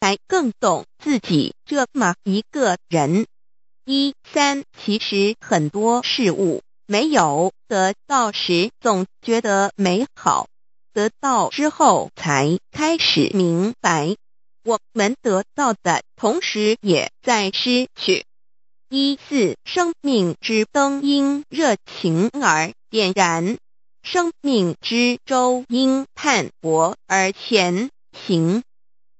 才更懂自己这么一个人。一三，其实很多事物没有得到时，总觉得美好；得到之后，才开始明白，我们得到的同时也在失去。一四，生命之灯因热情而点燃，生命之舟因拼泊而前行。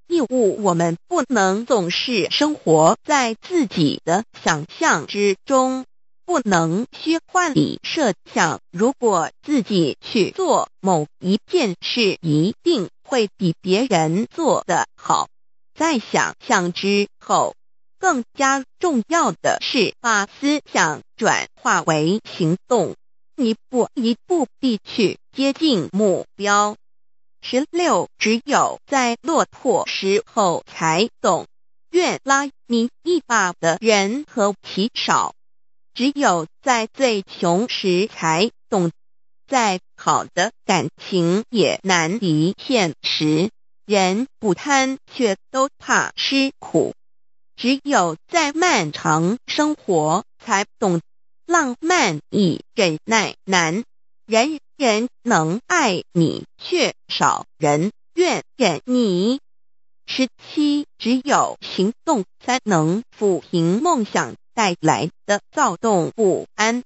义务，我们不能总是生活在自己的想象之中，不能虚幻里设想，如果自己去做某一件事，一定会比别人做得好。在想象之后，更加重要的是把思想转化为行动，一步一步地去接近目标。十六，只有在落魄时候才懂，愿拉你一把的人何其少。只有在最穷时才懂，再好的感情也难离现实。人不贪，却都怕吃苦。只有在漫长生活才懂，浪漫与忍耐难。人。人能爱你，却少人愿愿你。十七，只有行动才能抚平梦想带来的躁动不安。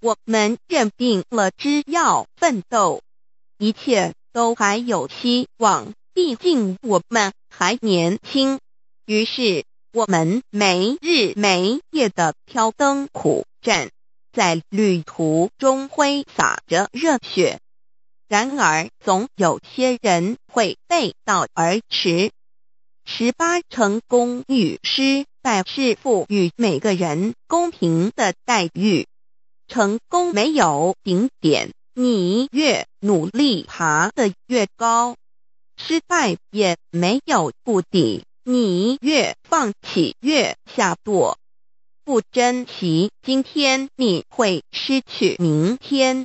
我们认定了，只要奋斗，一切都还有希望。毕竟我们还年轻，于是我们没日没夜的挑灯苦战。在旅途中挥洒着热血，然而总有些人会背道而驰。十八成功与失败是赋予每个人公平的待遇。成功没有顶点，你越努力爬得越高；失败也没有不底，你越放弃越下堕。不珍惜今天，你会失去明天；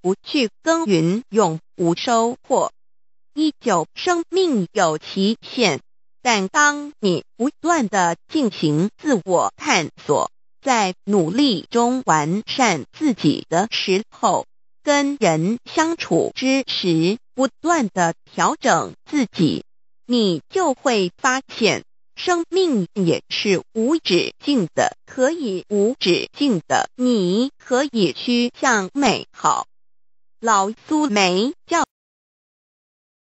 不去耕耘，永无收获；依旧生命有期限。但当你不断的进行自我探索，在努力中完善自己的时候，跟人相处之时，不断的调整自己，你就会发现。生命也是无止境的，可以无止境的。你可以趋向美好。老苏没叫。